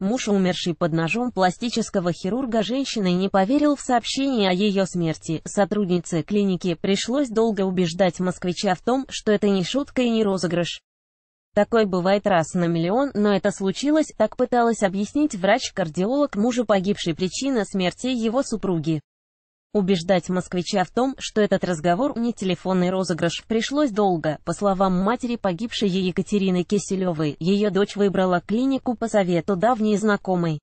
Муж умерший под ножом пластического хирурга женщины не поверил в сообщение о ее смерти. Сотруднице клиники пришлось долго убеждать москвича в том, что это не шутка и не розыгрыш. Такой бывает раз на миллион, но это случилось, так пыталась объяснить врач-кардиолог мужу погибшей причины смерти его супруги. Убеждать москвича в том, что этот разговор не телефонный розыгрыш, пришлось долго. По словам матери погибшей Екатерины Киселевой, ее дочь выбрала клинику по совету давней знакомой.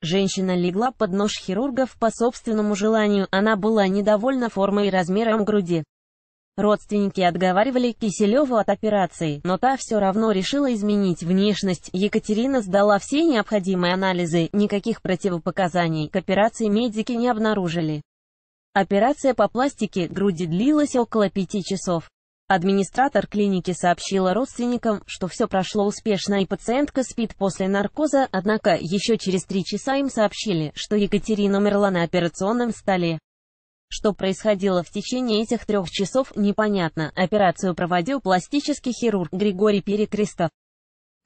Женщина легла под нож хирургов по собственному желанию, она была недовольна формой и размером груди. Родственники отговаривали Киселеву от операции, но та все равно решила изменить внешность. Екатерина сдала все необходимые анализы, никаких противопоказаний к операции медики не обнаружили. Операция по пластике груди длилась около пяти часов. Администратор клиники сообщила родственникам, что все прошло успешно и пациентка спит после наркоза, однако еще через три часа им сообщили, что Екатерина умерла на операционном столе. Что происходило в течение этих трех часов, непонятно. Операцию проводил пластический хирург Григорий Перекрестов.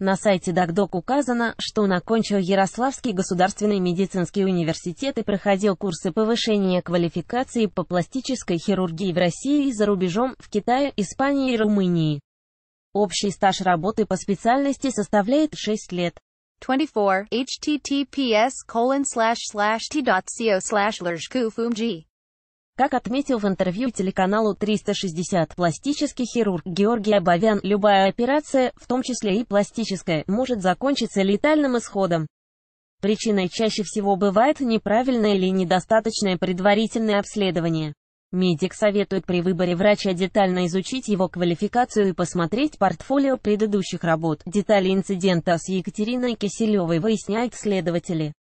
На сайте ДокДок указано, что он окончил Ярославский государственный медицинский университет и проходил курсы повышения квалификации по пластической хирургии в России и за рубежом, в Китае, Испании и Румынии. Общий стаж работы по специальности составляет 6 лет. 24. https t.co slash как отметил в интервью телеканалу 360 пластический хирург Георгий Абовян, любая операция, в том числе и пластическая, может закончиться летальным исходом. Причиной чаще всего бывает неправильное или недостаточное предварительное обследование. Медик советует при выборе врача детально изучить его квалификацию и посмотреть портфолио предыдущих работ. Детали инцидента с Екатериной Киселевой выясняют следователи.